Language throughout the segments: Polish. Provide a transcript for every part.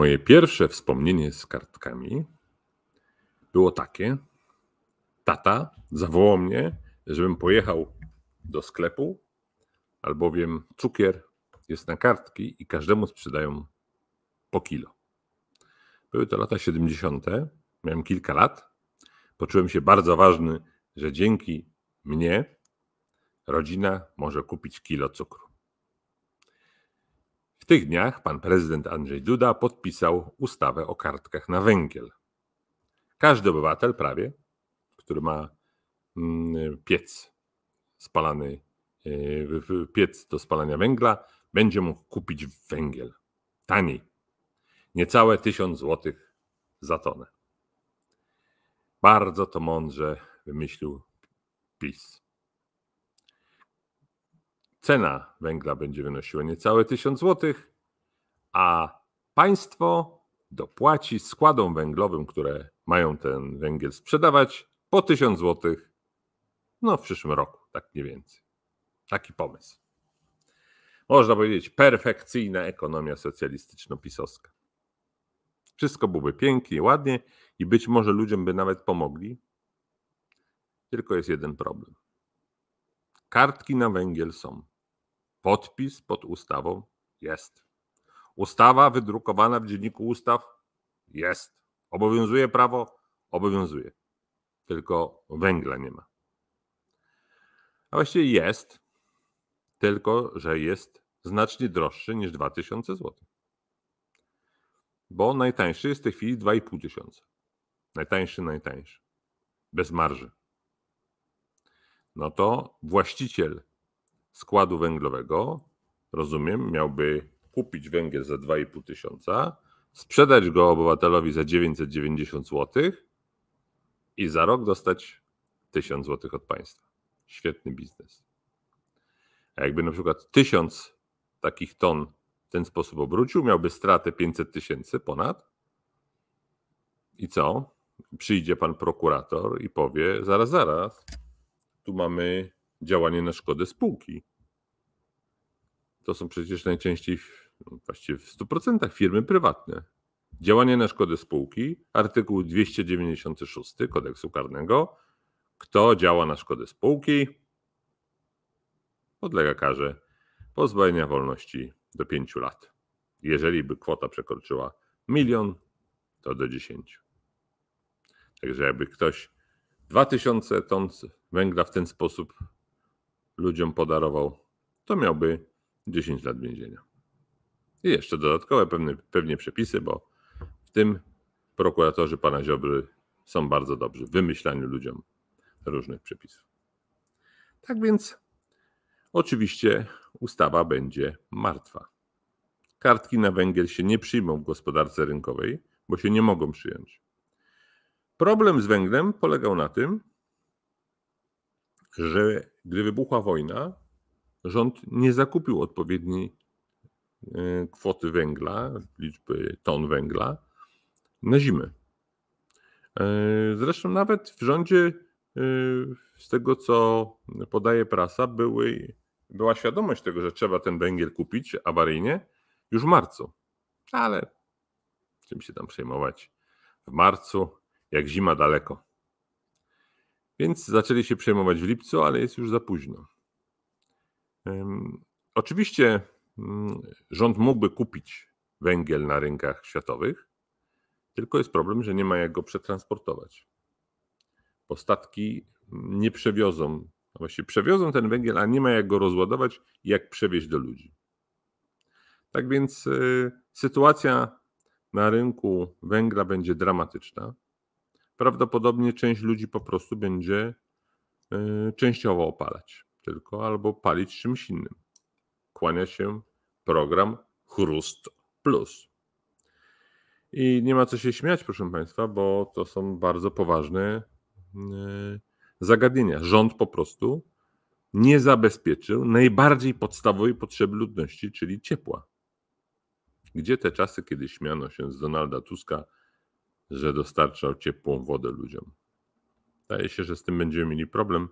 Moje pierwsze wspomnienie z kartkami było takie: tata zawołał mnie, żebym pojechał do sklepu, albowiem cukier jest na kartki i każdemu sprzedają po kilo. Były to lata 70., miałem kilka lat. Poczułem się bardzo ważny, że dzięki mnie rodzina może kupić kilo cukru tych dniach pan prezydent Andrzej Duda podpisał ustawę o kartkach na węgiel. Każdy obywatel prawie, który ma mm, piec spalany, y, piec do spalania węgla, będzie mógł kupić węgiel taniej. Niecałe 1000 zł za tonę. Bardzo to mądrze wymyślił PiS cena węgla będzie wynosiła niecałe 1000 zł, a państwo dopłaci składom węglowym, które mają ten węgiel sprzedawać, po 1000 zł no, w przyszłym roku, tak mniej więcej. Taki pomysł. Można powiedzieć, perfekcyjna ekonomia socjalistyczno-pisowska. Wszystko byłoby pięknie, ładnie i być może ludziom by nawet pomogli. Tylko jest jeden problem. Kartki na węgiel są. Podpis pod ustawą jest. Ustawa wydrukowana w dzienniku ustaw jest. Obowiązuje prawo? Obowiązuje. Tylko węgla nie ma. A właściwie jest, tylko że jest znacznie droższy niż 2000 zł. Bo najtańszy jest w tej chwili 2500. Najtańszy, najtańszy. Bez marży. No to właściciel składu węglowego, rozumiem, miałby kupić węgiel za 2,5 tysiąca, sprzedać go obywatelowi za 990 zł i za rok dostać 1000 zł od państwa. Świetny biznes. A jakby na przykład 1000 takich ton w ten sposób obrócił, miałby stratę 500 tysięcy ponad. I co? Przyjdzie pan prokurator i powie: zaraz, zaraz, tu mamy działanie na szkodę spółki. To są przecież najczęściej, no, właściwie w 100% firmy prywatne. Działanie na szkodę spółki, artykuł 296 kodeksu karnego. Kto działa na szkodę spółki, podlega karze pozbawienia wolności do 5 lat. Jeżeli by kwota przekroczyła milion, to do 10. Także jakby ktoś 2000 ton węgla w ten sposób ludziom podarował, to miałby 10 lat więzienia. I jeszcze dodatkowe pewne, pewnie przepisy, bo w tym prokuratorzy pana Ziobry są bardzo dobrzy w wymyślaniu ludziom różnych przepisów. Tak więc oczywiście ustawa będzie martwa. Kartki na węgiel się nie przyjmą w gospodarce rynkowej, bo się nie mogą przyjąć. Problem z węglem polegał na tym, że gdy wybuchła wojna, rząd nie zakupił odpowiedniej y, kwoty węgla, liczby ton węgla na zimę. Y, zresztą nawet w rządzie, y, z tego co podaje prasa, były, była świadomość tego, że trzeba ten węgiel kupić awaryjnie już w marcu. Ale czym się tam przejmować? W marcu, jak zima daleko. Więc zaczęli się przejmować w lipcu, ale jest już za późno. Oczywiście mm, rząd mógłby kupić węgiel na rynkach światowych, tylko jest problem, że nie ma jak go przetransportować. Postatki mm, nie przewiozą, a właściwie przewiozą ten węgiel, a nie ma jak go rozładować i jak przewieźć do ludzi. Tak więc e, sytuacja na rynku węgla będzie dramatyczna prawdopodobnie część ludzi po prostu będzie e, częściowo opalać tylko albo palić czymś innym. Kłania się program Chrust Plus. I nie ma co się śmiać, proszę Państwa, bo to są bardzo poważne e, zagadnienia. Rząd po prostu nie zabezpieczył najbardziej podstawowej potrzeby ludności, czyli ciepła. Gdzie te czasy, kiedy śmiano się z Donalda Tuska, że dostarczał ciepłą wodę ludziom. Wydaje się, że z tym będziemy mieli problem.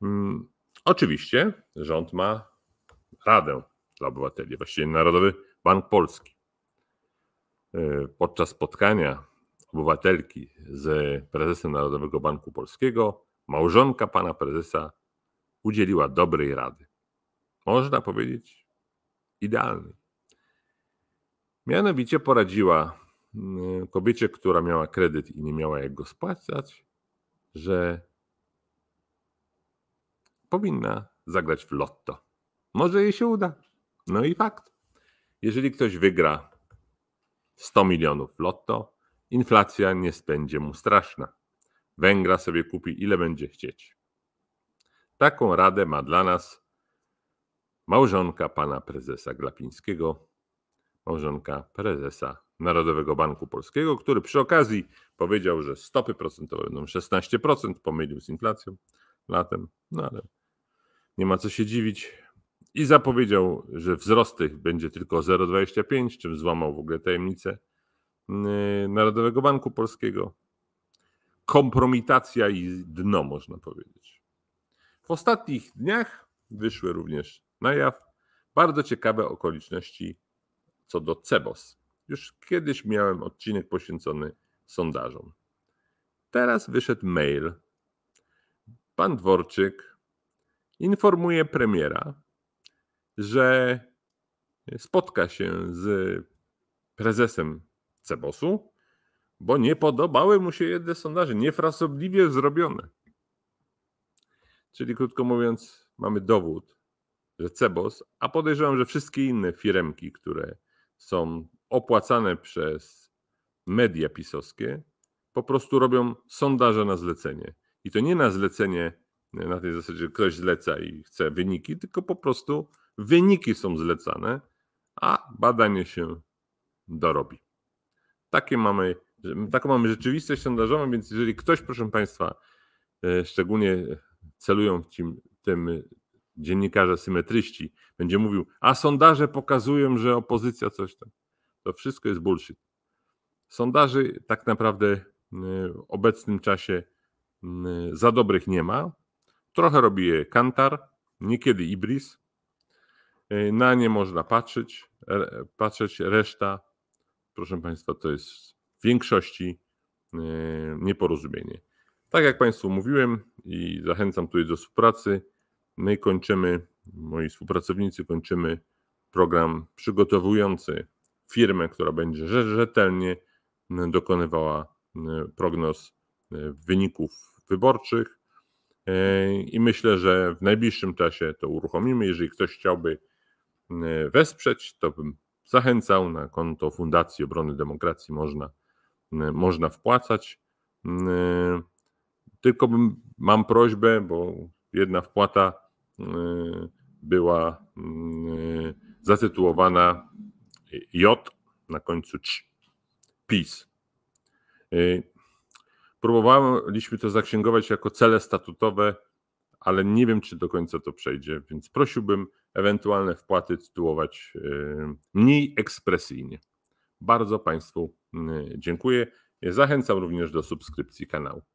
Hmm. Oczywiście rząd ma radę dla obywateli, właściwie Narodowy Bank Polski. E, podczas spotkania obywatelki z prezesem Narodowego Banku Polskiego, małżonka pana prezesa udzieliła dobrej rady. Można powiedzieć idealnej. Mianowicie poradziła Y, kobiecie, która miała kredyt i nie miała jak go spłacać, że powinna zagrać w lotto. Może jej się uda. No i fakt. Jeżeli ktoś wygra 100 milionów w lotto, inflacja nie spędzie mu straszna. Węgra sobie kupi ile będzie chcieć. Taką radę ma dla nas małżonka pana prezesa Glapińskiego, małżonka prezesa Narodowego Banku Polskiego, który przy okazji powiedział, że stopy procentowe będą 16%, pomylił z inflacją latem, no ale nie ma co się dziwić. I zapowiedział, że wzrost tych będzie tylko 0,25, czym złamał w ogóle tajemnicę yy, Narodowego Banku Polskiego. Kompromitacja i dno, można powiedzieć. W ostatnich dniach wyszły również na jaw bardzo ciekawe okoliczności co do CEBOS. Już kiedyś miałem odcinek poświęcony sondażom. Teraz wyszedł mail. Pan Dworczyk informuje premiera, że spotka się z prezesem Cebosu, bo nie podobały mu się jedne sondaże, niefrasobliwie zrobione. Czyli krótko mówiąc, mamy dowód, że Cebos, a podejrzewam, że wszystkie inne firemki, które są opłacane przez media pisowskie po prostu robią sondaże na zlecenie. I to nie na zlecenie e, na tej zasadzie, że ktoś zleca i chce wyniki, tylko po prostu wyniki są zlecane, a badanie się dorobi. Takie mamy, taką mamy rzeczywistość sondażową, więc jeżeli ktoś, proszę Państwa, e, szczególnie celują w tym, tym dziennikarze symetryści, będzie mówił, a sondaże pokazują, że opozycja coś tam. To wszystko jest bullshit. Sondaży tak naprawdę y, w obecnym czasie y, za dobrych nie ma. Trochę robi je Kantar, niekiedy Ibris. Y, na nie można patrzeć, patrzeć reszta, proszę Państwa, to jest w większości nieporozumienie. Tak jak Państwu mówiłem i zachęcam tutaj do współpracy, my kończymy, moi współpracownicy kończymy program przygotowujący firmę, która będzie rzetelnie e, dokonywała e, prognoz e, wyników wyborczych. I myślę, że w najbliższym czasie to uruchomimy. Jeżeli ktoś chciałby wesprzeć, to bym zachęcał. Na konto Fundacji Obrony Demokracji można, można wpłacać. Tylko bym, mam prośbę, bo jedna wpłata była mm, zatytułowana J na końcu C. PiS. Y, próbowaliśmy to zaksięgować jako cele statutowe, ale nie wiem, czy do końca to przejdzie, więc prosiłbym ewentualne wpłaty tytułować y, mniej ekspresyjnie. Bardzo Państwu y, dziękuję. Zachęcam również do subskrypcji kanału.